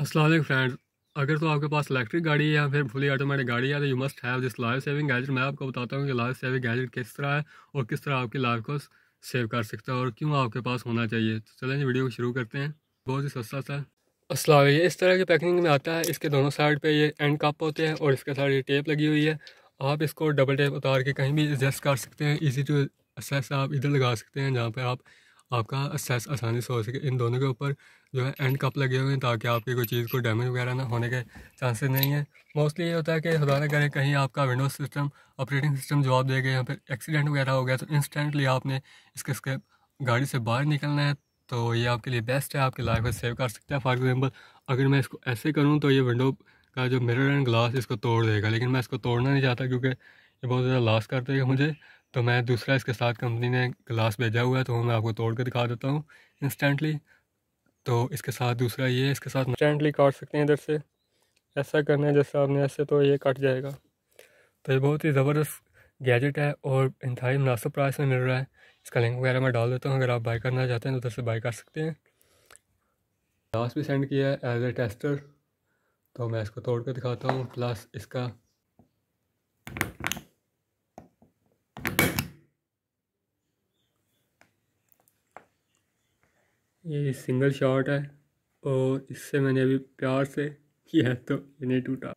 असल फ्रेंड्स अगर तो आपके पास इलेक्ट्रिक गाड़ी है या फिर फुली ऑटोमेटिक गाड़ी है तो you must have this life saving gadget मैं आपको बताता हूँ कि लाइफ सेविंग गैजेट किस तरह है और किस तरह आपकी लाइफ को सेव कर सकता है और क्यों आपके पास होना चाहिए तो चलें वीडियो को शुरू करते हैं बहुत ही सस्ता सा असला ये इस तरह की पैकिंग में आता है इसके दोनों साइड पर ये एंड कप होते हैं और इसके साथ ये टेप लगी हुई है आप इसको डबल टेप उतार के कहीं भी एडजस्ट कर सकते हैं ईजी टू एसेस आप इधर लगा सकते हैं जहाँ पर आप आपका असेस आसानी से हो सके इन दोनों के ऊपर जो है एंड कप लगे हुए हैं ताकि आपकी कोई चीज़ को डैमेज वगैरह ना होने के चांसेस नहीं है मोस्टली ये होता है कि खुदा ना करें कहीं आपका विंडोज सिस्टम ऑपरेटिंग सिस्टम जवाब देगा या फिर एक्सीडेंट वगैरह हो गया तो इंस्टेंटली आपने इसके इसके गाड़ी से बाहर निकलना है तो ये आपके लिए बेस्ट है आपकी लाइफ में सेव कर सकते हैं फॉर एग्जाम्पल अगर मैं इसको ऐसे करूँ तो ये विंडो का जो मिरर एंड ग्लास इसको तोड़ देगा लेकिन मैं इसको तोड़ना नहीं चाहता क्योंकि ये बहुत ज़्यादा लॉस कर देगा मुझे तो मैं दूसरा इसके साथ कंपनी ने ग्लास भेजा हुआ है तो मैं आपको तोड़ कर दिखा देता हूँ इंस्टेंटली तो इसके साथ दूसरा ये इसके साथ इंस्टेंटली काट सकते हैं इधर से ऐसा करना है जैसे आपने ऐसे तो ये कट जाएगा तो ये बहुत ही ज़बरदस्त गैजेट है और इंतहाई मुनासब प्राइस में मिल रहा है इसका लिंक वगैरह मैं डाल देता हूँ अगर आप बाई करना चाहते हैं तो उधर से बाई कर सकते हैं ग्लास भी सेंड किया है एज ए टेस्टर तो मैं इसको तोड़ कर दिखाता हूँ प्लस इसका ये सिंगल शॉट है और इससे मैंने अभी प्यार से किया तो ये नहीं टूटा